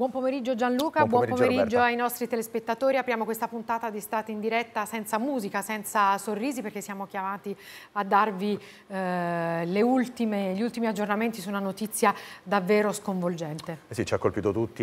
Buon pomeriggio Gianluca, buon pomeriggio, buon pomeriggio ai nostri telespettatori. Apriamo questa puntata di estate in diretta senza musica, senza sorrisi perché siamo chiamati a darvi eh, ultime, gli ultimi aggiornamenti su una notizia davvero sconvolgente. Eh sì, ci ha colpito tutti,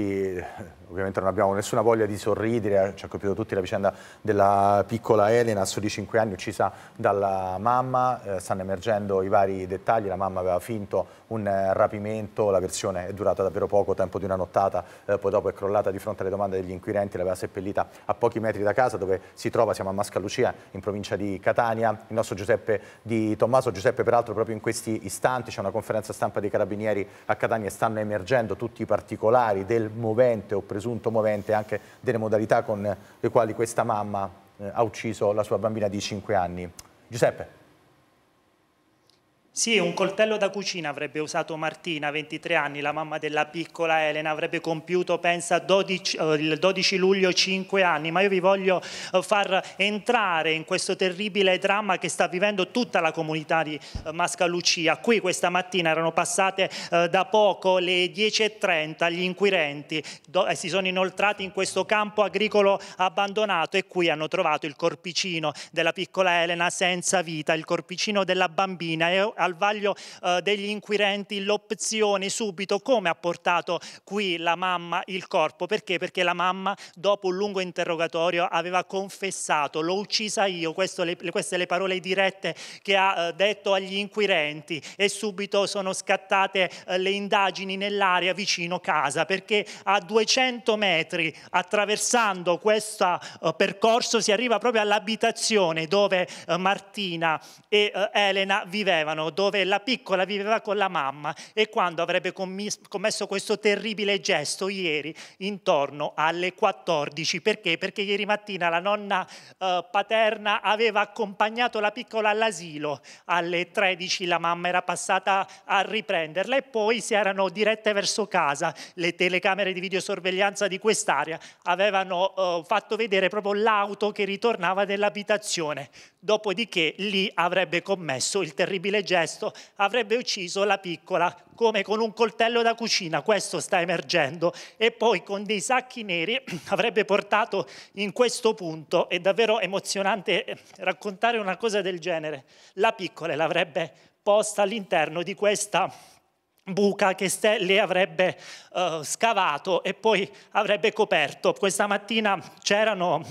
ovviamente non abbiamo nessuna voglia di sorridere, eh, ci ha colpito tutti la vicenda della piccola Elena, a soli 5 anni, uccisa dalla mamma. Eh, stanno emergendo i vari dettagli, la mamma aveva finto un eh, rapimento, la versione è durata davvero poco, tempo di una nottata eh, poi dopo è crollata di fronte alle domande degli inquirenti, l'aveva seppellita a pochi metri da casa dove si trova, siamo a Mascalucia in provincia di Catania, il nostro Giuseppe di Tommaso, Giuseppe peraltro proprio in questi istanti c'è una conferenza stampa dei carabinieri a Catania e stanno emergendo tutti i particolari del movente o presunto movente anche delle modalità con le quali questa mamma eh, ha ucciso la sua bambina di 5 anni. Giuseppe. Sì, un coltello da cucina avrebbe usato Martina, 23 anni, la mamma della piccola Elena, avrebbe compiuto, pensa, 12, eh, il 12 luglio 5 anni, ma io vi voglio eh, far entrare in questo terribile dramma che sta vivendo tutta la comunità di eh, Masca Lucia. Qui questa mattina erano passate da poco le 10.30, gli inquirenti si sono inoltrati in questo campo agricolo abbandonato e qui hanno trovato il corpicino della piccola Elena senza vita, il corpicino della bambina al vaglio eh, degli inquirenti l'opzione subito come ha portato qui la mamma il corpo. Perché? Perché la mamma dopo un lungo interrogatorio aveva confessato, l'ho uccisa io, le, queste le parole dirette che ha eh, detto agli inquirenti e subito sono scattate eh, le indagini nell'area vicino casa perché a 200 metri attraversando questo eh, percorso si arriva proprio all'abitazione dove eh, Martina e eh, Elena vivevano dove la piccola viveva con la mamma e quando avrebbe commesso questo terribile gesto ieri intorno alle 14. Perché? Perché ieri mattina la nonna eh, paterna aveva accompagnato la piccola all'asilo. Alle 13 la mamma era passata a riprenderla e poi si erano dirette verso casa. Le telecamere di videosorveglianza di quest'area avevano eh, fatto vedere proprio l'auto che ritornava nell'abitazione. Dopodiché lì avrebbe commesso il terribile gesto gesto avrebbe ucciso la piccola come con un coltello da cucina, questo sta emergendo, e poi con dei sacchi neri avrebbe portato in questo punto, è davvero emozionante eh, raccontare una cosa del genere, la piccola l'avrebbe posta all'interno di questa buca che le avrebbe uh, scavato e poi avrebbe coperto. Questa mattina c'erano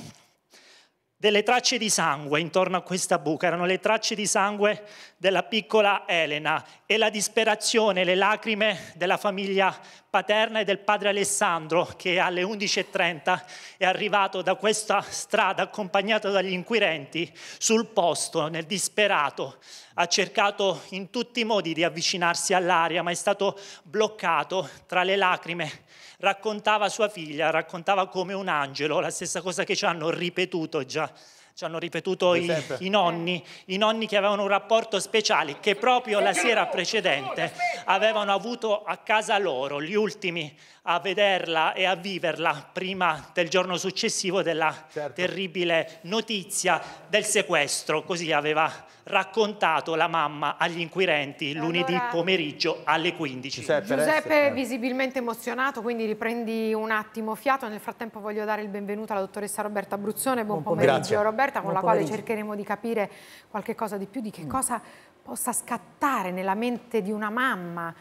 delle tracce di sangue intorno a questa buca, erano le tracce di sangue della piccola Elena e la disperazione, le lacrime della famiglia paterna e del padre Alessandro che alle 11.30 è arrivato da questa strada accompagnato dagli inquirenti sul posto, nel disperato. Ha cercato in tutti i modi di avvicinarsi all'aria ma è stato bloccato tra le lacrime. Raccontava sua figlia, raccontava come un angelo, la stessa cosa che ci hanno ripetuto già ci hanno ripetuto i, i, nonni, i nonni che avevano un rapporto speciale, che proprio la sera precedente avevano avuto a casa loro, gli ultimi a vederla e a viverla prima del giorno successivo della certo. terribile notizia del sequestro, così aveva raccontato la mamma agli inquirenti allora... lunedì pomeriggio alle 15. Giuseppe, Giuseppe è eh. visibilmente emozionato, quindi riprendi un attimo fiato. Nel frattempo voglio dare il benvenuto alla dottoressa Roberta Bruzzone. Buon, Buon pomeriggio Grazie. Roberta, con Buon la pomeriggio. quale cercheremo di capire qualche cosa di più di che mm. cosa possa scattare nella mente di una mamma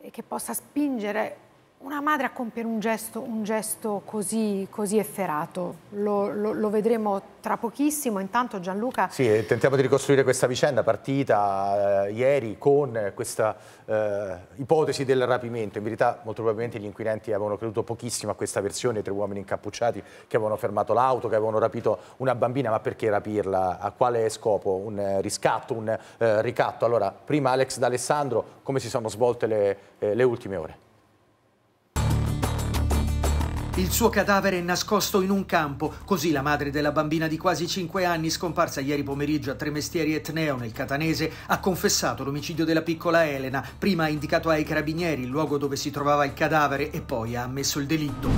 e che possa spingere una madre a compiere un gesto, un gesto così, così, efferato. Lo, lo, lo, vedremo tra pochissimo. Intanto Gianluca... Sì, tentiamo di ricostruire questa vicenda partita eh, ieri con questa eh, ipotesi del rapimento. In verità molto probabilmente gli inquirenti avevano creduto pochissimo a questa versione, tre uomini incappucciati che avevano fermato l'auto, che avevano rapito una bambina, ma perché rapirla? A quale scopo? Un eh, riscatto, un eh, ricatto? Allora, prima Alex D'Alessandro, come si sono svolte le, eh, le ultime ore? Il suo cadavere è nascosto in un campo, così la madre della bambina di quasi 5 anni, scomparsa ieri pomeriggio a Tremestieri Etneo nel Catanese, ha confessato l'omicidio della piccola Elena. Prima ha indicato ai carabinieri il luogo dove si trovava il cadavere e poi ha ammesso il delitto.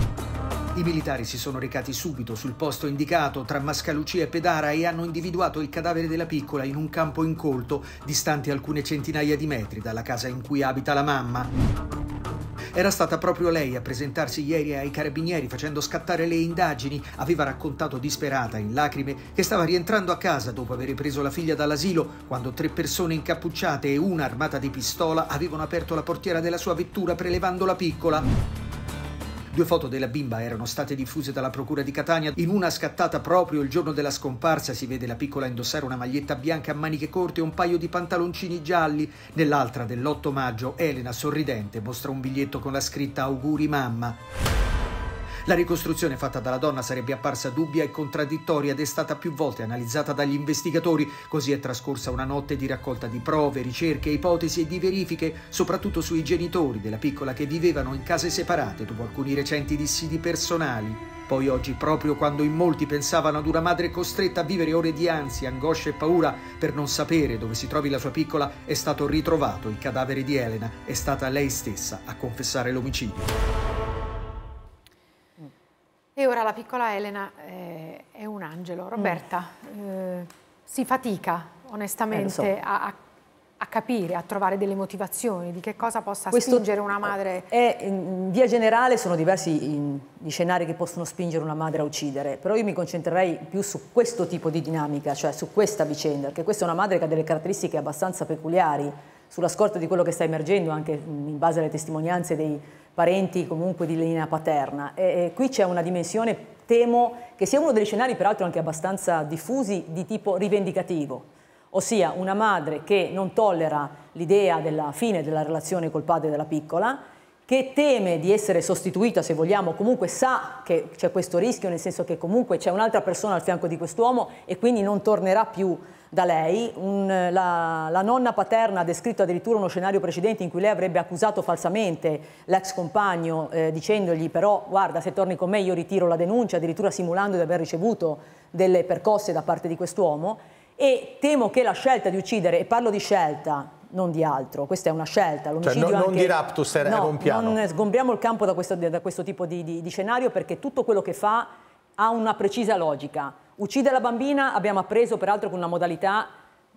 I militari si sono recati subito sul posto indicato tra Mascalucia e Pedara e hanno individuato il cadavere della piccola in un campo incolto, distante alcune centinaia di metri dalla casa in cui abita la mamma. Era stata proprio lei a presentarsi ieri ai carabinieri facendo scattare le indagini. Aveva raccontato disperata, in lacrime, che stava rientrando a casa dopo aver preso la figlia dall'asilo quando tre persone incappucciate e una armata di pistola avevano aperto la portiera della sua vettura prelevando la piccola. Due foto della bimba erano state diffuse dalla procura di Catania. In una scattata proprio il giorno della scomparsa si vede la piccola indossare una maglietta bianca a maniche corte e un paio di pantaloncini gialli. Nell'altra dell'8 maggio Elena sorridente mostra un biglietto con la scritta Auguri mamma. La ricostruzione fatta dalla donna sarebbe apparsa dubbia e contraddittoria ed è stata più volte analizzata dagli investigatori, così è trascorsa una notte di raccolta di prove, ricerche, ipotesi e di verifiche, soprattutto sui genitori della piccola che vivevano in case separate dopo alcuni recenti dissidi personali. Poi oggi, proprio quando in molti pensavano ad una madre costretta a vivere ore di ansia, angoscia e paura per non sapere dove si trovi la sua piccola, è stato ritrovato il cadavere di Elena. È stata lei stessa a confessare l'omicidio. E ora la piccola Elena eh, è un angelo. Mm. Roberta, mm. eh, si fatica onestamente eh, so. a, a a capire, a trovare delle motivazioni di che cosa possa Questo spingere una madre. È, in via generale sono diversi in, gli scenari che possono spingere una madre a uccidere, però io mi concentrerei più su questo tipo di dinamica, cioè su questa vicenda, perché questa è una madre che ha delle caratteristiche abbastanza peculiari, sulla scorta di quello che sta emergendo anche mm, in base alle testimonianze dei, parenti comunque di linea paterna. E, e qui c'è una dimensione, temo, che sia uno degli scenari peraltro anche abbastanza diffusi di tipo rivendicativo, ossia una madre che non tollera l'idea della fine della relazione col padre della piccola, che teme di essere sostituita, se vogliamo, comunque sa che c'è questo rischio, nel senso che comunque c'è un'altra persona al fianco di quest'uomo e quindi non tornerà più da lei. Un, la, la, nonna paterna ha descritto addirittura uno scenario precedente in cui lei avrebbe accusato falsamente l'ex compagno eh, dicendogli però guarda se torni con me io ritiro la denuncia, addirittura simulando di aver ricevuto delle percosse da parte di quest'uomo e temo che la scelta di uccidere, e parlo di scelta non di altro. Questa è una scelta. Cioè, non anche... di raptus, era no, un piano. Non sgombriamo il campo da questo, da questo tipo di, di, di scenario perché tutto quello che fa ha una precisa logica. Uccide la bambina, abbiamo appreso peraltro con una modalità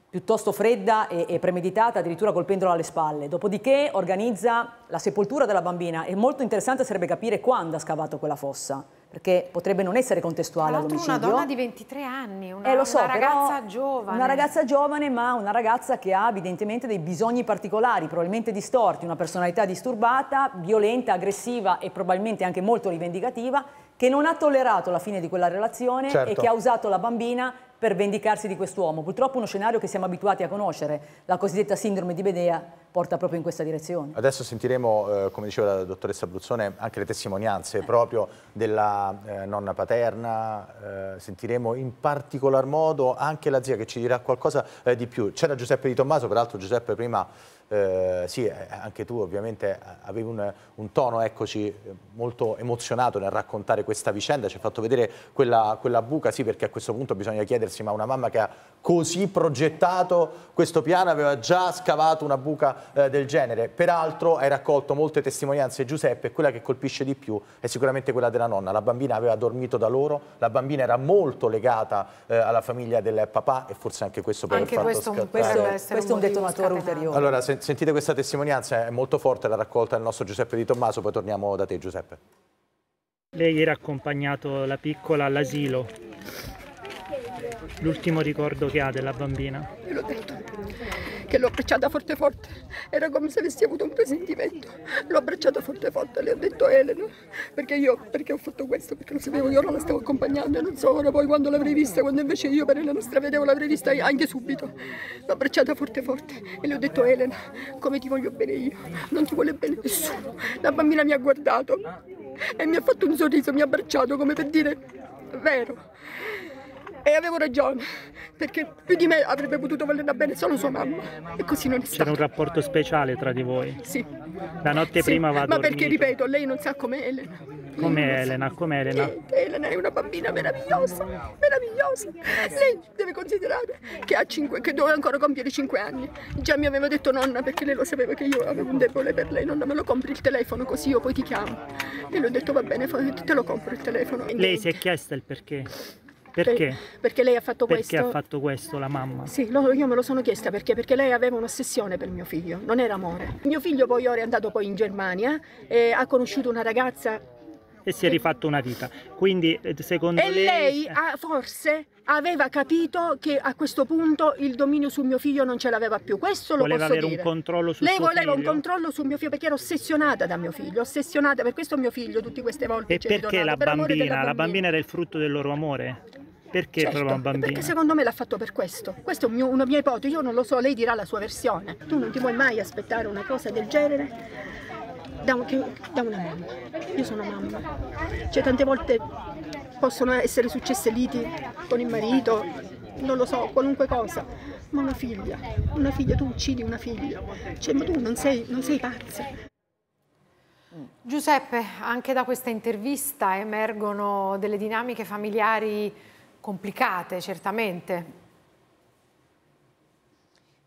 piuttosto fredda e, e, premeditata, addirittura colpendola alle spalle. Dopodiché organizza la sepoltura della bambina e molto interessante sarebbe capire quando ha scavato quella fossa perché potrebbe non essere contestuale all'omicidio. una donna di 23 anni, una, eh, so, una ragazza però, giovane. Una ragazza giovane, ma una ragazza che ha evidentemente dei bisogni particolari, probabilmente distorti, una personalità disturbata, violenta, aggressiva e probabilmente anche molto rivendicativa, che non ha tollerato la fine di quella relazione certo. e che certo. ha usato la bambina per vendicarsi di quest'uomo. Purtroppo uno scenario che siamo abituati a conoscere, la cosiddetta sindrome di Bedea, porta proprio in questa direzione. Adesso sentiremo, eh, come diceva la dottoressa Bruzzone, anche le testimonianze eh. proprio della eh, nonna paterna, eh, sentiremo in particolar modo anche la zia che ci dirà qualcosa eh, di più. C'era Giuseppe Di Tommaso, peraltro Giuseppe prima, eh, sì, anche tu ovviamente avevi un, un, tono, eccoci, molto emozionato nel raccontare questa vicenda, ci ha fatto vedere quella, quella buca, sì, perché a questo punto bisogna chiedersi prendersi, ma una mamma che ha così progettato questo piano aveva già scavato una buca eh, del genere. Peraltro hai raccolto molte testimonianze Giuseppe e quella che colpisce di più è sicuramente quella della nonna. La bambina aveva dormito da loro, la bambina era molto legata eh, alla famiglia del papà e forse anche questo per anche farlo questo, scattare. Questo, questo è un detonatore ulteriore. Allora sen sentite questa testimonianza, è molto forte la raccolta del nostro Giuseppe Di Tommaso, poi torniamo da te Giuseppe. Lei era accompagnato la piccola all'asilo L'ultimo ricordo che ha della bambina? Gliel'ho detto che l'ho abbracciata forte forte, era come se avessi avuto un presentimento. L'ho abbracciata forte forte, le ho detto Elena, perché io perché ho fatto questo, perché lo sapevo, io ora la stavo accompagnando e non so ora poi quando l'avrei vista, quando invece io per Elena stravedevo l'avrei vista anche subito. L'ho abbracciata forte forte e le ho detto Elena, come ti voglio bene io, non ti vuole bene nessuno. La bambina mi ha guardato e mi ha fatto un sorriso, mi ha abbracciato come per dire vero. E avevo ragione, perché più di me avrebbe potuto volerla bene solo sua mamma. E così non è stato. C'era un rapporto speciale tra di voi? Sì. La notte sì, prima vado a Ma dormito. perché, ripeto, lei non sa com'è Elena. Come Elena, come Elena? Elena è una bambina meravigliosa, meravigliosa. Lei deve considerare che, cinque, che doveva ancora compiere 5 anni. Già mi aveva detto nonna perché lei lo sapeva che io avevo un debole per lei. Nonna me lo compri il telefono così io poi ti chiamo. E le ho detto va bene, te lo compro il telefono. Lei si è chiesta il perché? Perché? perché lei ha fatto perché questo. Perché ha fatto questo la mamma? Sì, lo, io me lo sono chiesta perché, perché lei aveva un'ossessione per mio figlio, non era amore. Mio figlio poi ora è andato poi in Germania, eh, ha conosciuto una ragazza e si è rifatto una vita. Quindi eh, secondo e lei... lei ah, forse aveva capito che a questo punto il dominio sul mio figlio non ce l'aveva più. Questo lo voleva posso dire. Voleva avere un controllo sul Lei voleva figlio. un controllo sul mio figlio perché era ossessionata da mio figlio, ossessionata per questo mio figlio tutte queste volte. E perché la bambina? bambina? La bambina era il frutto del loro amore? Perché certo, trova un bambino? Perché secondo me l'ha fatto per questo. Questa è un mio, una mia ipotesi, io non lo so, lei dirà la sua versione. Tu non ti vuoi mai aspettare una cosa del genere da, da una mamma. Io sono mamma. Cioè tante volte possono essere successe liti con il marito, non lo so, qualunque cosa, ma una figlia, una figlia, tu uccidi una figlia, cioè ma tu non sei, non sei pazza. Giuseppe, anche da questa intervista emergono delle dinamiche familiari complicate certamente.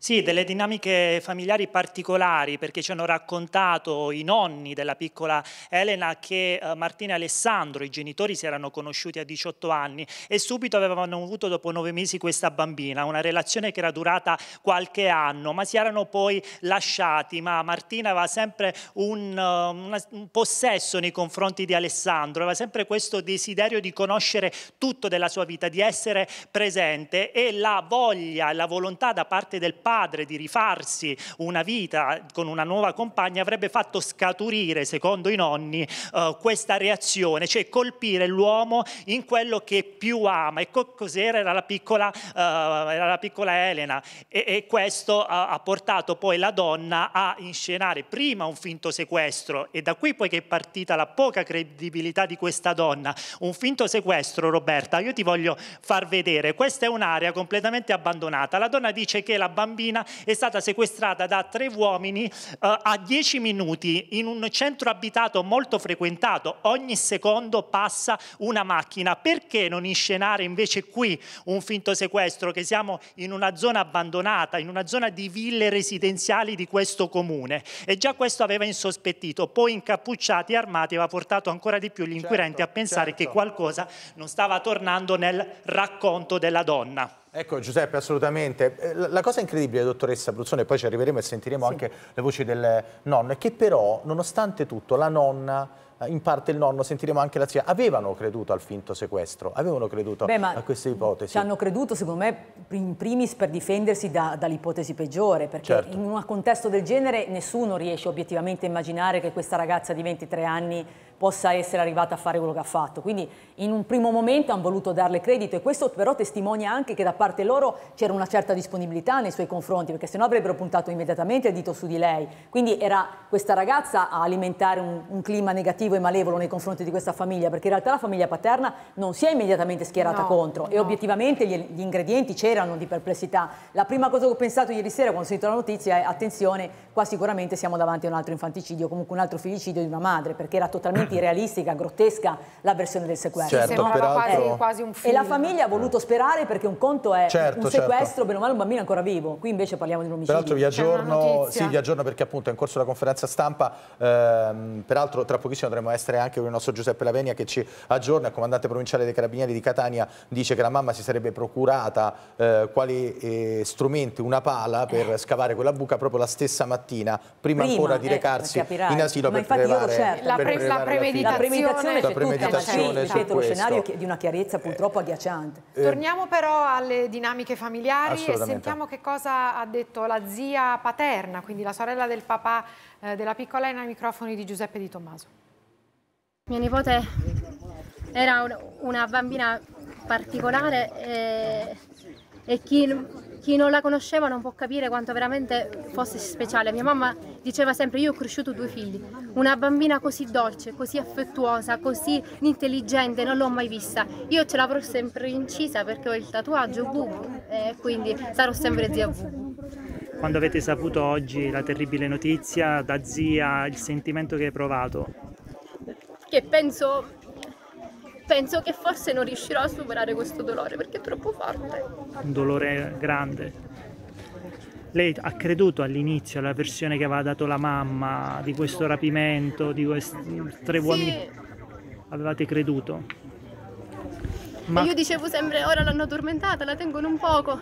Sì, delle dinamiche familiari particolari perché ci hanno raccontato i nonni della piccola Elena che eh, Martina e Alessandro, i genitori, si erano conosciuti a 18 anni e subito avevano avuto dopo nove mesi questa bambina, una relazione che era durata qualche anno, ma si erano poi lasciati, ma Martina aveva sempre un, eh, un possesso nei confronti di Alessandro, aveva sempre questo desiderio di conoscere tutto della sua vita, di essere presente e la voglia, la volontà da parte del padre padre di rifarsi una vita con una nuova compagna avrebbe fatto scaturire, secondo i nonni, eh, questa reazione, cioè colpire l'uomo in quello che più ama. E co- cos'era? Era la piccola, eh, era la piccola Elena. E, e questo ha, ha portato poi la donna a inscenare prima un finto sequestro e da qui poi che è partita la poca credibilità di questa donna. Un finto sequestro, Roberta, io ti voglio far vedere. Questa è un'area completamente abbandonata. La donna dice che la bambina bambina è stata sequestrata da tre uomini eh, a dieci minuti in un centro abitato molto frequentato. Ogni secondo passa una macchina. Perché non inscenare invece qui un finto sequestro? Che siamo in una zona abbandonata, in una zona di ville residenziali di questo comune. E già questo aveva insospettito. Poi incappucciati e armati aveva portato ancora di più gli inquirenti certo, a pensare certo. che qualcosa non stava tornando nel racconto della donna. Ecco Giuseppe, assolutamente. Eh, la cosa incredibile, dottoressa Bruzzone, poi ci arriveremo e sentiremo sì. anche le voci del nonno, è che però, nonostante tutto, la nonna eh, in parte il nonno, sentiremo anche la zia, avevano creduto al finto sequestro, avevano creduto Beh, a questa ipotesi. Ci hanno creduto, secondo me, in primis per difendersi da, dall'ipotesi peggiore, perché certo. in un contesto del genere nessuno riesce obiettivamente a immaginare che questa ragazza di 23 anni possa essere arrivata a fare quello che ha fatto. Quindi in un primo momento hanno voluto darle credito e questo però testimonia anche che da parte loro c'era una certa disponibilità nei suoi confronti, perché sennò avrebbero puntato immediatamente il dito su di lei. Quindi era questa ragazza a alimentare un, un clima negativo cattivo e malevolo nei confronti di questa famiglia, perché in realtà la famiglia paterna non si è immediatamente schierata no, contro no. e obiettivamente gli, gli ingredienti c'erano di perplessità. La prima cosa che ho pensato ieri sera quando ho sentito la notizia è attenzione, qua sicuramente siamo davanti a un altro infanticidio, comunque un altro figlicidio di una madre, perché era totalmente irrealistica, grottesca la versione del sequestro. Certo, peraltro... quasi un film. E la famiglia ha voluto sperare perché un conto è certo, un certo. sequestro, certo. bene o male un bambino ancora vivo, qui invece parliamo di un omicidio. Peraltro vi aggiorno, sì, vi aggiorno perché appunto è in corso la conferenza stampa, ehm, peraltro tra pochissimo andremo potremmo essere anche con il nostro Giuseppe Lavenia che ci aggiorna, il comandante provinciale dei Carabinieri di Catania dice che la mamma si sarebbe procurata eh, quali eh, strumenti, una pala per eh. scavare quella buca proprio la stessa mattina, prima, prima ancora di eh, recarsi eh, in asilo Ma per prelevare, certo. la, pre la, premeditazione, la premeditazione, la premeditazione sì, ripeto, lo scenario di una chiarezza eh. purtroppo agghiacciante. Torniamo però alle dinamiche familiari e sentiamo che cosa ha detto la zia paterna, quindi la sorella del papà della piccola Elena ai microfoni di Giuseppe Di Tommaso. Mia nipote era un, una bambina particolare e, e chi, chi, non la conosceva non può capire quanto veramente fosse speciale. Mia mamma diceva sempre io ho cresciuto due figli, una bambina così dolce, così affettuosa, così intelligente, non l'ho mai vista. Io ce l'avrò sempre incisa perché ho il tatuaggio bubu e quindi sarò sempre zia bubu. quando avete saputo oggi la terribile notizia da zia, il sentimento che hai provato? che penso, penso che forse non riuscirò a superare questo dolore perché è troppo forte. Un dolore grande. Lei ha creduto all'inizio alla versione che aveva dato la mamma di questo rapimento, di questi tre sì. uomini? Avevate creduto? Ma... E io dicevo sempre, ora l'hanno addormentata, la tengono un poco.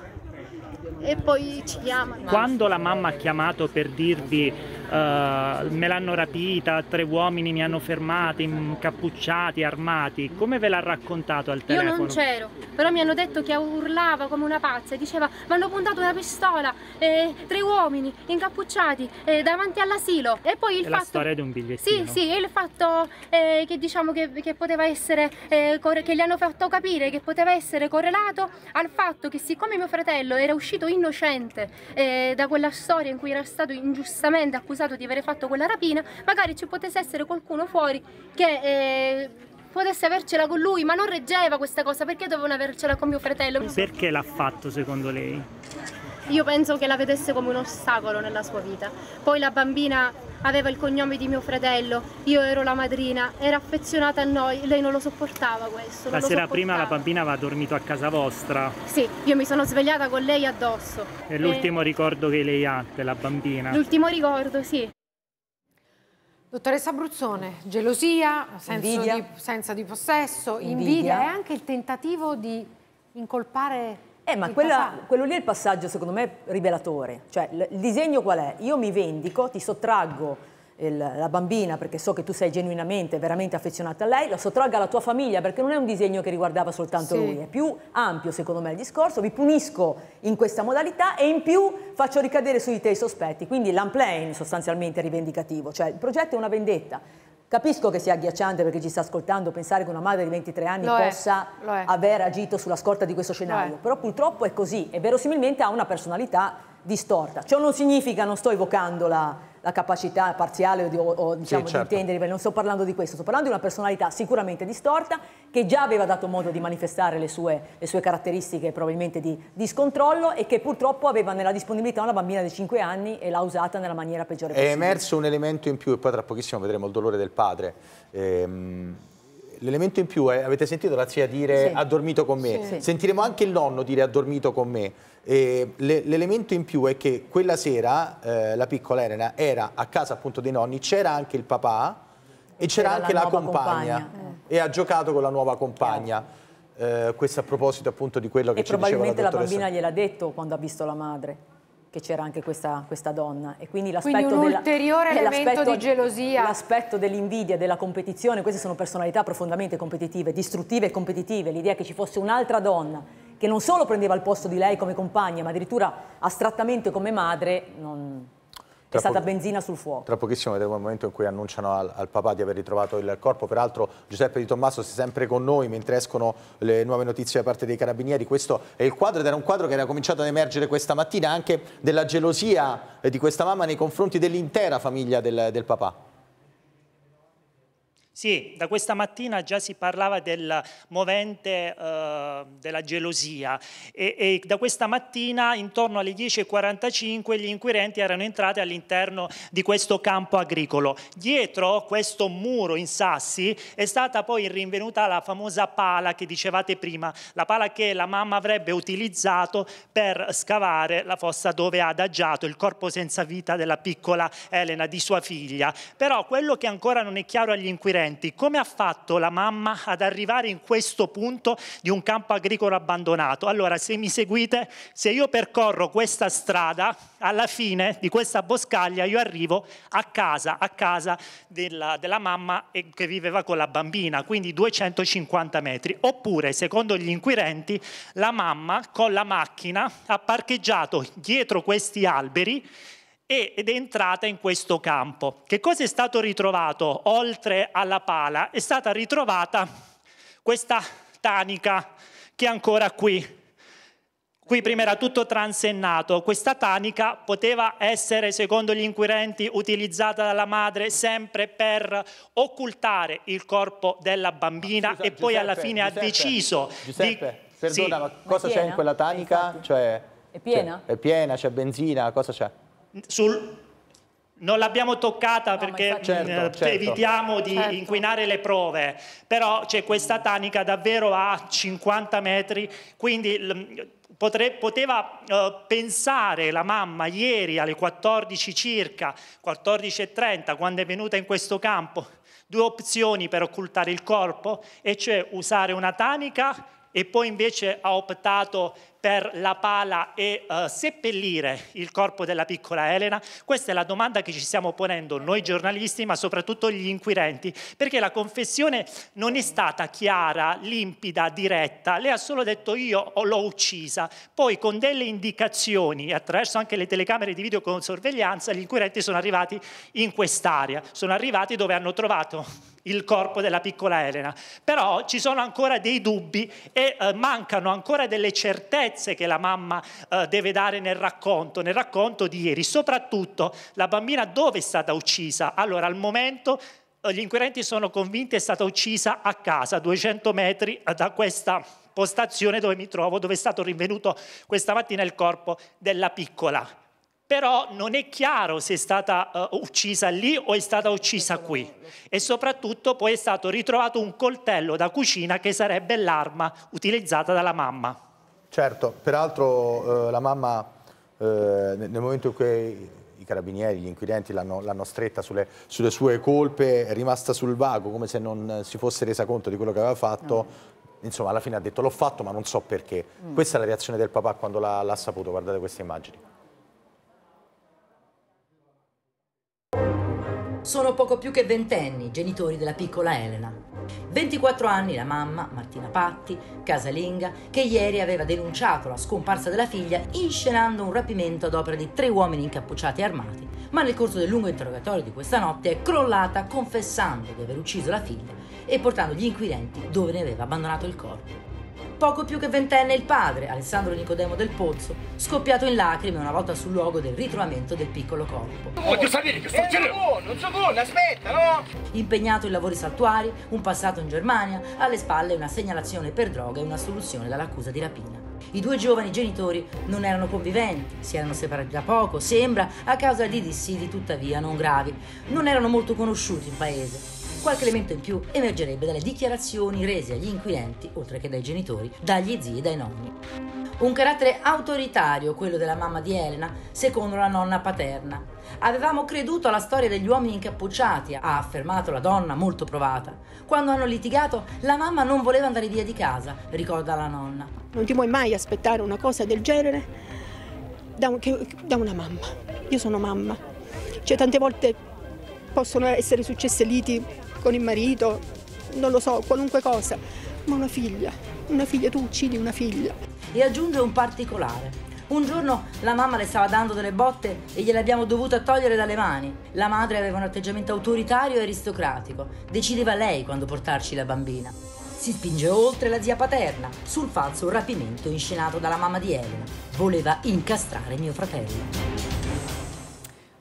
E poi ci chiamano. Quando la mamma ha chiamato per dirvi Uh, me l'hanno rapita, tre uomini mi hanno fermato, incappucciati, armati. Come ve l'ha raccontato al telefono? Io non c'ero, però mi hanno detto che urlava come una pazza e diceva mi hanno puntato una pistola, eh, tre uomini incappucciati eh, davanti all'asilo. E poi il È fatto... la storia di un bigliettino. Sì, sì, il fatto eh, che diciamo che, che poteva essere, eh, che gli hanno fatto capire che poteva essere correlato al fatto che siccome mio fratello era uscito innocente eh, da quella storia in cui era stato ingiustamente accusato accusato di aver fatto quella rapina, magari ci potesse essere qualcuno fuori che... Eh, potesse avercela con lui, ma non reggeva questa cosa, perché dovevano avercela con mio fratello? Perché l'ha fatto secondo lei? io penso che la vedesse come un ostacolo nella sua vita. Poi la bambina aveva il cognome di mio fratello, io ero la madrina, era affezionata a noi, lei non lo sopportava questo. La sera prima la bambina aveva dormito a casa vostra? Sì, io mi sono svegliata con lei addosso. È l'ultimo eh, ricordo che lei ha della bambina? L'ultimo ricordo, sì. Dottoressa Abruzzone, gelosia, senso di, senso di, possesso, invidia. invidia e anche il tentativo di incolpare eh, ma quella, quello lì è il passaggio, secondo me, rivelatore. Cioè, il disegno qual è? Io mi vendico, ti sottraggo il, la bambina perché so che tu sei genuinamente, veramente affezionata a lei, la sottragga alla tua famiglia perché non è un disegno che riguardava soltanto sì. lui, è più ampio secondo me il discorso, vi punisco in questa modalità e in più faccio ricadere su di te i sospetti, quindi l'unplane sostanzialmente è rivendicativo, cioè il progetto è una vendetta. Capisco che sia agghiacciante perché ci sta ascoltando pensare che una madre di 23 anni lo possa è, aver agito sulla scorta di questo scenario, però purtroppo è così e verosimilmente ha una personalità distorta. Ciò non significa, non sto evocando la, la capacità parziale o, di, o, diciamo, sì, certo. di intendere, non sto parlando di questo, sto parlando di una personalità sicuramente distorta che già aveva dato modo di manifestare le sue, le sue caratteristiche probabilmente di, di, scontrollo e che purtroppo aveva nella disponibilità una bambina di 5 anni e l'ha usata nella maniera peggiore possibile. È emerso un elemento in più e poi tra pochissimo vedremo il dolore del padre. Ehm l'elemento in più è, avete sentito la zia dire sì. ha dormito con me, sì. sentiremo anche il nonno dire ha dormito con me. l'elemento in più è che quella sera eh, la piccola Elena era a casa appunto dei nonni, c'era anche il papà e c'era anche la, la compagna, compagna. Eh. e ha giocato con la nuova compagna. Eh. Eh, questo a proposito appunto di quello che e ci diceva la dottoressa. probabilmente la bambina gliel'ha detto quando ha visto la madre che c'era anche questa, questa, donna. E quindi, quindi un della, ulteriore elemento di gelosia. L'aspetto dell'invidia, della competizione, queste sono personalità profondamente competitive, distruttive e competitive, l'idea che ci fosse un'altra donna che non solo prendeva il posto di lei come compagna, ma addirittura astrattamente come madre, non, è stata benzina sul fuoco. Tra pochissimo vedremo il momento in cui annunciano al, al, papà di aver ritrovato il corpo. Peraltro Giuseppe Di Tommaso è sempre con noi mentre escono le nuove notizie da parte dei carabinieri. Questo è il quadro ed era un quadro che era cominciato ad emergere questa mattina anche della gelosia eh, di questa mamma nei confronti dell'intera famiglia del, del papà. Sì, da questa mattina già si parlava del movente eh, della gelosia e, e, da questa mattina intorno alle 10.45 gli inquirenti erano entrati all'interno di questo campo agricolo. Dietro questo muro in sassi è stata poi rinvenuta la famosa pala che dicevate prima, la pala che la mamma avrebbe utilizzato per scavare la fossa dove ha adagiato il corpo senza vita della piccola Elena, di sua figlia. Però quello che ancora non è chiaro agli inquirenti Senti, come ha fatto la mamma ad arrivare in questo punto di un campo agricolo abbandonato? Allora, se mi seguite, se io percorro questa strada, alla fine di questa boscaglia io arrivo a casa, a casa della, della mamma eh, che viveva con la bambina, quindi 250 metri. Oppure, secondo gli inquirenti, la mamma con la macchina ha parcheggiato dietro questi alberi ed è entrata in questo campo. Che cosa è stato ritrovato oltre alla pala? È stata ritrovata questa tanica che è ancora qui. Qui prima era tutto transennato, questa tanica poteva essere, secondo gli inquirenti, utilizzata dalla madre sempre per occultare il corpo della bambina Scusa, e poi Giuseppe, alla fine Giuseppe, ha deciso Giuseppe, di... Perdona, sì. ma cosa c'è in quella tanica? Cioè, è piena? Cioè, è piena, c'è benzina, cosa c'è? sul, non l'abbiamo toccata no, perché eh, certo, eh, evitiamo di certo. inquinare le prove, però c'è questa tanica davvero a 50 metri, quindi potre, poteva eh, pensare la mamma ieri alle 14 circa, 14.30, quando è venuta in questo campo, due opzioni per occultare il corpo, e cioè usare una tanica e poi invece ha optato per la pala e uh, seppellire il corpo della piccola Elena? Questa è la domanda che ci stiamo ponendo noi giornalisti, ma soprattutto gli inquirenti, perché la confessione non è stata chiara, limpida, diretta. Lei ha solo detto io l'ho uccisa. Poi con delle indicazioni, attraverso anche le telecamere di videosorveglianza, gli inquirenti sono arrivati in quest'area, sono arrivati dove hanno trovato il corpo della piccola Elena. Però ci sono ancora dei dubbi e eh, mancano ancora delle certezze che la mamma eh, deve dare nel racconto, nel racconto di ieri. Soprattutto la bambina dove è stata uccisa? Allora, al momento eh, gli inquirenti sono convinti è stata uccisa a casa, 200 metri da questa postazione dove mi trovo, dove è stato rinvenuto questa mattina il corpo della piccola però non è chiaro se è stata uh, uccisa lì o è stata uccisa qui e soprattutto poi è stato ritrovato un coltello da cucina che sarebbe l'arma utilizzata dalla mamma. Certo, peraltro eh, la mamma eh, nel momento in cui i carabinieri, gli inquirenti l'hanno stretta sulle, sulle, sue colpe, è rimasta sul vago come se non si fosse resa conto di quello che aveva fatto, mm insomma alla fine ha detto l'ho fatto ma non so perché. Mm. Questa è la reazione del papà quando l'ha saputo, guardate queste immagini. sono poco più che ventenni, genitori della piccola Elena. 24 anni la mamma, Martina Patti, casalinga, che ieri aveva denunciato la scomparsa della figlia inscenando un rapimento ad opera di tre uomini incappucciati e armati, ma nel corso del lungo interrogatorio di questa notte è crollata confessando di aver ucciso la figlia e portando gli inquirenti dove ne aveva abbandonato il corpo poco più che ventenne il padre, Alessandro Nicodemo del Pozzo, scoppiato in lacrime una volta sul luogo del ritrovamento del piccolo corpo. Voglio oh, sapere che sta succedendo! Eh, non so con, aspetta, no? Impegnato in lavori saltuari, un passato in Germania, alle spalle una segnalazione per droga e una soluzione dall'accusa di rapina. I due giovani genitori non erano conviventi, si erano separati da poco, sembra, a causa di dissidi tuttavia non gravi. Non erano molto conosciuti in paese qualche elemento in più emergerebbe dalle dichiarazioni rese agli inquirenti, oltre che dai genitori, dagli zii e dai nonni. Un carattere autoritario quello della mamma di Elena, secondo la nonna paterna. Avevamo creduto alla storia degli uomini incappucciati, ha affermato la donna molto provata. Quando hanno litigato, la mamma non voleva andare via di casa, ricorda la nonna. Non ti puoi mai aspettare una cosa del genere da, un, che, da una mamma. Io sono mamma. Cioè, tante volte possono essere successe liti con il marito, non lo so, qualunque cosa, ma una figlia, una figlia, tu uccidi una figlia. E aggiunge un particolare. Un giorno la mamma le stava dando delle botte e gliele abbiamo dovute togliere dalle mani. La madre aveva un atteggiamento autoritario e aristocratico. Decideva lei quando portarci la bambina. Si spinge oltre la zia paterna sul falso rapimento inscenato dalla mamma di Elena. Voleva incastrare mio fratello.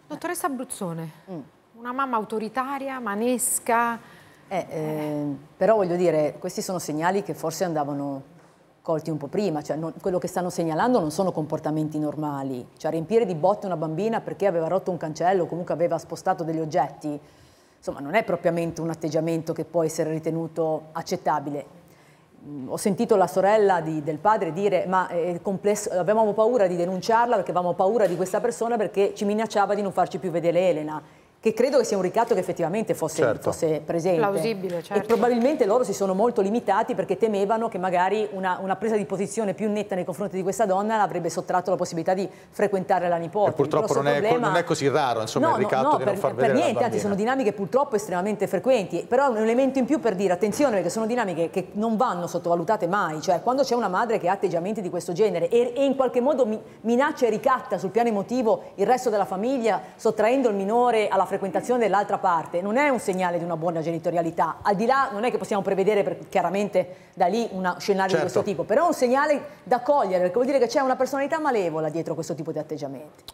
Dottoressa Abruzzone, mm. Una mamma autoritaria, manesca. Eh, eh, però voglio dire, questi sono segnali che forse andavano colti un po' prima, cioè non, quello che stanno segnalando non sono comportamenti normali, cioè riempire di botte una bambina perché aveva rotto un cancello o comunque aveva spostato degli oggetti, insomma non è propriamente un atteggiamento che può essere ritenuto accettabile. Mm, ho sentito la sorella di, del padre dire ma eh, avevamo paura di denunciarla perché avevamo paura di questa persona perché ci minacciava di non farci più vedere Elena che credo che sia un ricatto che effettivamente fosse, certo. fosse presente. Plausibile, certo. E probabilmente loro si sono molto limitati perché temevano che magari una, una presa di posizione più netta nei confronti di questa donna l'avrebbe sottratto la possibilità di frequentare la nipote. E purtroppo non è, problema... non è, così raro, insomma, no, il ricatto no, no, di per, non far per niente, anzi sono dinamiche purtroppo estremamente frequenti, però è un elemento in più per dire attenzione perché sono dinamiche che non vanno sottovalutate mai, cioè quando c'è una madre che ha atteggiamenti di questo genere e, e in qualche modo mi, minaccia e ricatta sul piano emotivo il resto della famiglia sottraendo il minore alla frequenza frequentazione dell'altra parte non è un segnale di una buona genitorialità. Al di là non è che possiamo prevedere per, chiaramente da lì un scenario certo. di questo certo. tipo, però è un segnale da cogliere, perché vuol dire che c'è una personalità malevola dietro questo tipo di atteggiamenti.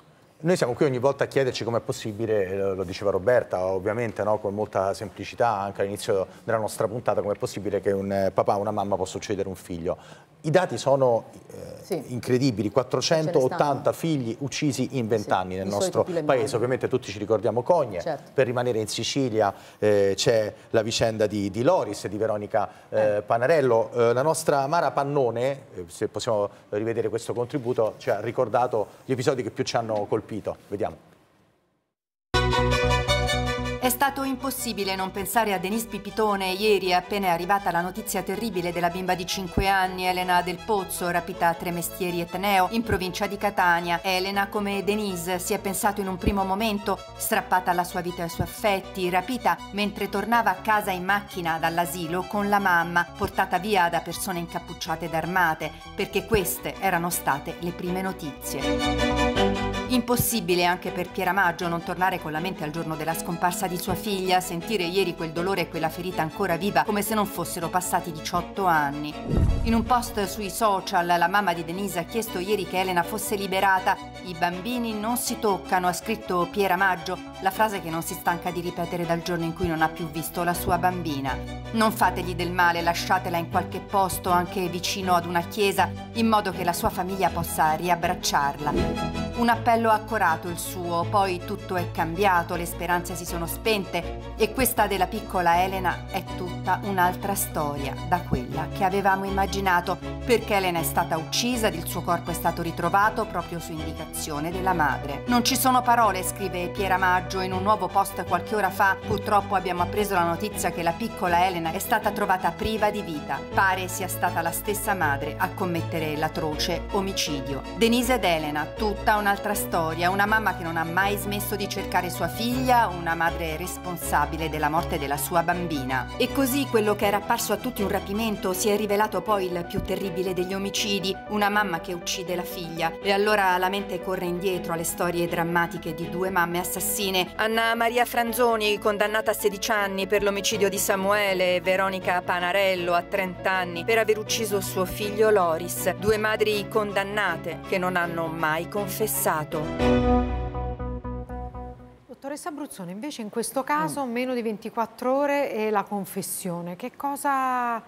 Noi siamo qui ogni volta a chiederci com'è possibile, lo diceva Roberta ovviamente no? con molta semplicità anche all'inizio della nostra puntata, com'è possibile che un eh, papà o una mamma possa uccidere un figlio. I dati sono eh, sì. incredibili, 480 figli uccisi in 20 sì. anni nel I nostro paese, ovviamente tutti ci ricordiamo Cogne, certo. per rimanere in Sicilia eh, c'è la vicenda di, di Loris, di Veronica eh, eh. Panarello, eh, la nostra Mara Pannone, eh, se possiamo rivedere questo contributo, ci ha ricordato gli episodi che più ci hanno colpito, vediamo. È stato impossibile non pensare a Denise Pipitone ieri appena è arrivata la notizia terribile della bimba di 5 anni Elena del Pozzo, rapita a Tremestieri Etneo, in provincia di Catania. Elena, come Denise, si è pensato in un primo momento strappata alla sua vita e ai suoi affetti, rapita mentre tornava a casa in macchina dall'asilo con la mamma, portata via da persone incappucciate ed armate, perché queste erano state le prime notizie. Impossibile anche per Piera Maggio non tornare con la mente al giorno della scomparsa di sua figlia, sentire ieri quel dolore e quella ferita ancora viva come se non fossero passati 18 anni. In un post sui social la mamma di Denise ha chiesto ieri che Elena fosse liberata. I bambini non si toccano, ha scritto Piera Maggio, la frase che non si stanca di ripetere dal giorno in cui non ha più visto la sua bambina. Non fategli del male, lasciatela in qualche posto, anche vicino ad una chiesa, in modo che la sua famiglia possa riabbracciarla. Un appello accorato il suo, poi tutto è cambiato, le speranze si sono spente e questa della piccola Elena è tutta un'altra storia da quella che avevamo immaginato, perché Elena è stata uccisa ed il suo corpo è stato ritrovato proprio su indicazione della madre. Non ci sono parole, scrive Piera Maggio in un nuovo post qualche ora fa, purtroppo abbiamo appreso la notizia che la piccola Elena è stata trovata priva di vita. Pare sia stata la stessa madre a commettere l'atroce omicidio. Denise ed Elena, tutta una un'altra storia, una mamma che non ha mai smesso di cercare sua figlia, una madre responsabile della morte della sua bambina. E così quello che era apparso a tutti un rapimento si è rivelato poi il più terribile degli omicidi, una mamma che uccide la figlia. E allora la mente corre indietro alle storie drammatiche di due mamme assassine, Anna Maria Franzoni, condannata a 16 anni per l'omicidio di Samuele, e Veronica Panarello a 30 anni per aver ucciso suo figlio Loris, due madri condannate che non hanno mai confessato interessato. Dottoressa Abruzzone, invece in questo caso mm. meno di 24 ore e la confessione, che cosa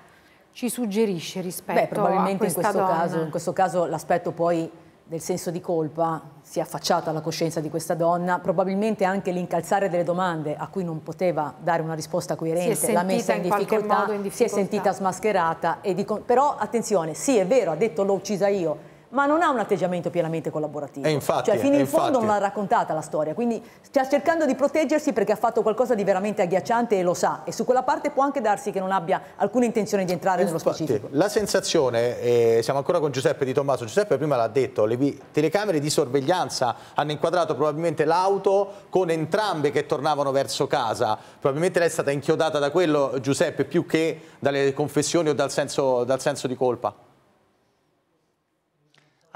ci suggerisce rispetto Beh, probabilmente a questa in questo donna? Caso, in questo caso l'aspetto poi del senso di colpa si è affacciato alla coscienza di questa donna, probabilmente anche l'incalzare delle domande a cui non poteva dare una risposta coerente, la messa in difficoltà, in difficoltà, si è sentita smascherata, di, però attenzione, sì è vero, ha detto l'ho uccisa io, ma non ha un atteggiamento pienamente collaborativo. E eh, infatti, cioè fino in infatti. fondo non l'ha raccontata la storia, quindi sta cercando di proteggersi perché ha fatto qualcosa di veramente agghiacciante e lo sa e su quella parte può anche darsi che non abbia alcuna intenzione di entrare infatti, nello specifico. La sensazione, eh, siamo ancora con Giuseppe Di Tommaso, Giuseppe prima l'ha detto, le telecamere di sorveglianza hanno inquadrato probabilmente l'auto con entrambe che tornavano verso casa, probabilmente lei è stata inchiodata da quello Giuseppe più che dalle confessioni o dal senso, dal senso di colpa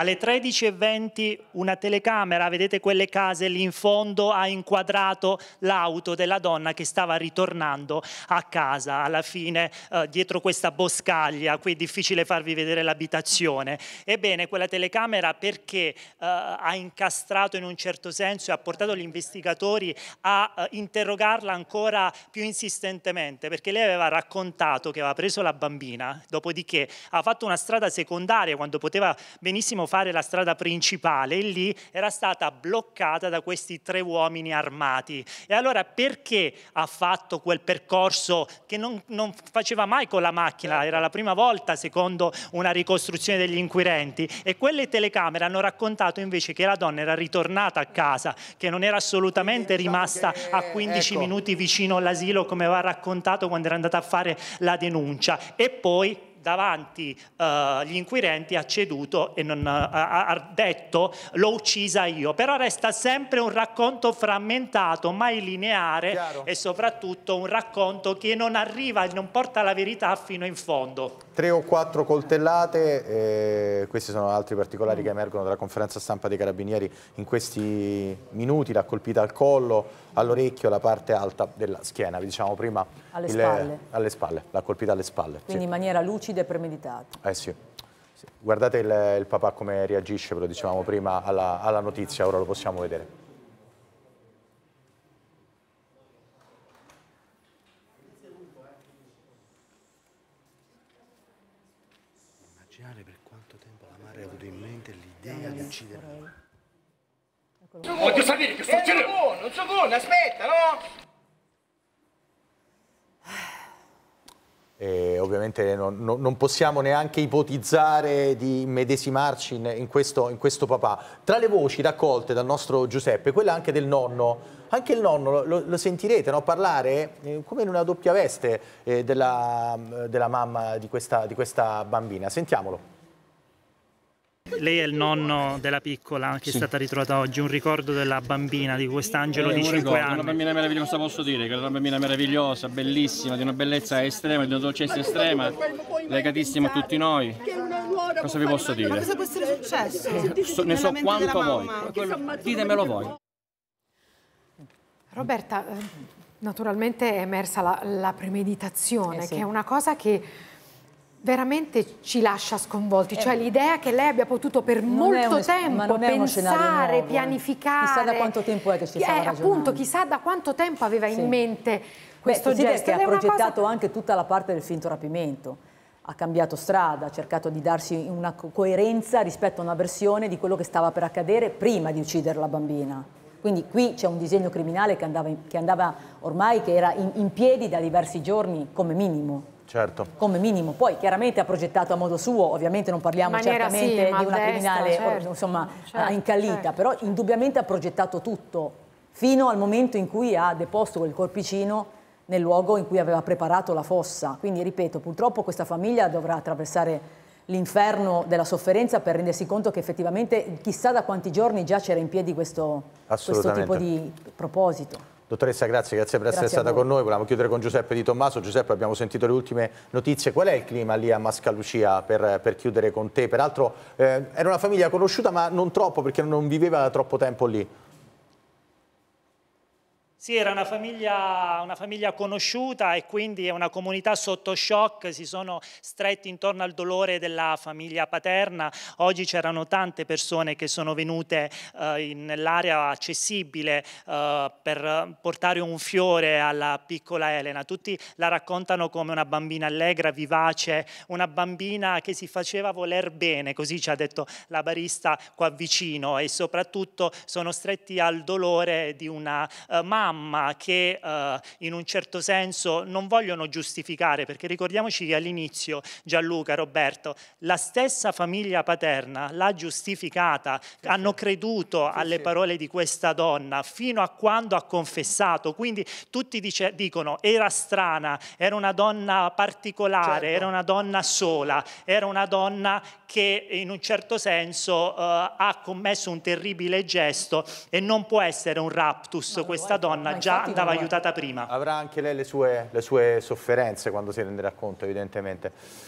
alle 13.20 una telecamera, vedete quelle case lì in fondo, ha inquadrato l'auto della donna che stava ritornando a casa, alla fine eh, dietro questa boscaglia, qui è difficile farvi vedere l'abitazione. Ebbene, quella telecamera perché eh, ha incastrato in un certo senso e ha portato gli investigatori a eh, interrogarla ancora più insistentemente, perché lei aveva raccontato che aveva preso la bambina, dopodiché ha fatto una strada secondaria quando poteva benissimo fare la strada principale e lì era stata bloccata da questi tre uomini armati. E allora perché ha fatto quel percorso che non, non faceva mai con la macchina? Certo. Era la prima volta, secondo una ricostruzione degli inquirenti. E quelle telecamere hanno raccontato invece che la donna era ritornata a casa, che non era assolutamente diciamo rimasta a 15 ecco. minuti vicino all'asilo come aveva raccontato quando era andata a fare la denuncia. E poi davanti agli eh, uh, inquirenti ha ceduto e non, uh, ha, detto l'ho uccisa io, però resta sempre un racconto frammentato, mai lineare Chiaro. e soprattutto un racconto che non arriva, e non porta la verità fino in fondo. Tre o quattro coltellate, eh, questi sono altri particolari mm. che emergono dalla conferenza stampa dei carabinieri in questi minuti, l'ha colpita al collo, all'orecchio, la parte alta della schiena, vi diciamo prima. Alle il, spalle. Alle spalle, l'ha colpita alle spalle. Quindi sì. in maniera lucida e premeditata. Eh sì. sì. Guardate il, il, papà come reagisce, ve lo dicevamo prima, alla, alla notizia, ora lo possiamo vedere. Immaginare per quanto tempo la madre ha avuto in mente l'idea di uccidere Voglio sapere che succede! Eh, non secondo, aspetta, no? E eh, ovviamente non, non, possiamo neanche ipotizzare di medesimarci in, in, questo, in, questo, papà. Tra le voci raccolte dal nostro Giuseppe, quella anche del nonno, anche il nonno lo, lo sentirete no? parlare eh, come in una doppia veste eh, della, della, mamma di questa, di questa bambina. Sentiamolo. Lei è il nonno della piccola che sì. è stata ritrovata oggi, un ricordo della bambina di quest'angelo eh, di 5 ricordo, anni. Una bambina meravigliosa posso dire, che è una bambina meravigliosa, bellissima, di una bellezza estrema, di una dolcezza estrema, legatissima a tutti noi. Cosa vi posso dire? Ma cosa può essere successo? Eh, so, ne so quanto voi. Ditemelo voi. Roberta, eh, naturalmente è emersa la, la premeditazione, eh sì. che è una cosa che veramente ci lascia sconvolti, eh, cioè l'idea che lei abbia potuto per molto tempo pensare, nuovo, pianificare. Chissà da quanto tempo è che si eh, stava ragionando. Appunto, chissà da quanto tempo aveva sì. in mente questo Beh, gesto. Che ha progettato cosa... anche tutta la parte del finto rapimento ha cambiato strada, ha cercato di darsi una coerenza rispetto a una versione di quello che stava per accadere prima di uccidere la bambina. Quindi qui c'è un disegno criminale che andava, che andava ormai, che era in, in piedi da diversi giorni come minimo. Certo. Come minimo. Poi chiaramente ha progettato a modo suo, ovviamente non parliamo Maniera, certamente sì, di una criminale certo, insomma, certo, eh, incallita, certo, però indubbiamente ha progettato tutto fino al momento in cui ha deposto quel corpicino nel luogo in cui aveva preparato la fossa. Quindi, ripeto, purtroppo questa famiglia dovrà attraversare l'inferno della sofferenza per rendersi conto che effettivamente chissà da quanti giorni già c'era in piedi questo, questo tipo di proposito. Dottoressa, grazie, grazie per grazie essere stata con noi. Volevamo chiudere con Giuseppe Di Tommaso. Giuseppe, abbiamo sentito le ultime notizie. Qual è il clima lì a Mascalucia per, per chiudere con te? Peraltro eh, era una famiglia conosciuta ma non troppo perché non viveva troppo tempo lì. Sì, era una famiglia, una famiglia, conosciuta e quindi è una comunità sotto shock, si sono stretti intorno al dolore della famiglia paterna. Oggi c'erano tante persone che sono venute eh, nell'area accessibile eh, per portare un fiore alla piccola Elena. Tutti la raccontano come una bambina allegra, vivace, una bambina che si faceva voler bene, così ci ha detto la barista qua vicino e soprattutto sono stretti al dolore di una eh, mamma mamma che eh, in un certo senso non vogliono giustificare, perché ricordiamoci che all'inizio Gianluca, Roberto, la stessa famiglia paterna l'ha giustificata, sì, hanno creduto sì, alle sì. parole di questa donna fino a quando ha confessato, quindi tutti dice, dicono era strana, era una donna particolare, certo. era una donna sola, era una donna che in un certo senso eh, ha commesso un terribile gesto e non può essere un raptus, no, questa guarda, donna già andava aiutata prima. Avrà anche lei le sue, le sue sofferenze quando si renderà conto evidentemente.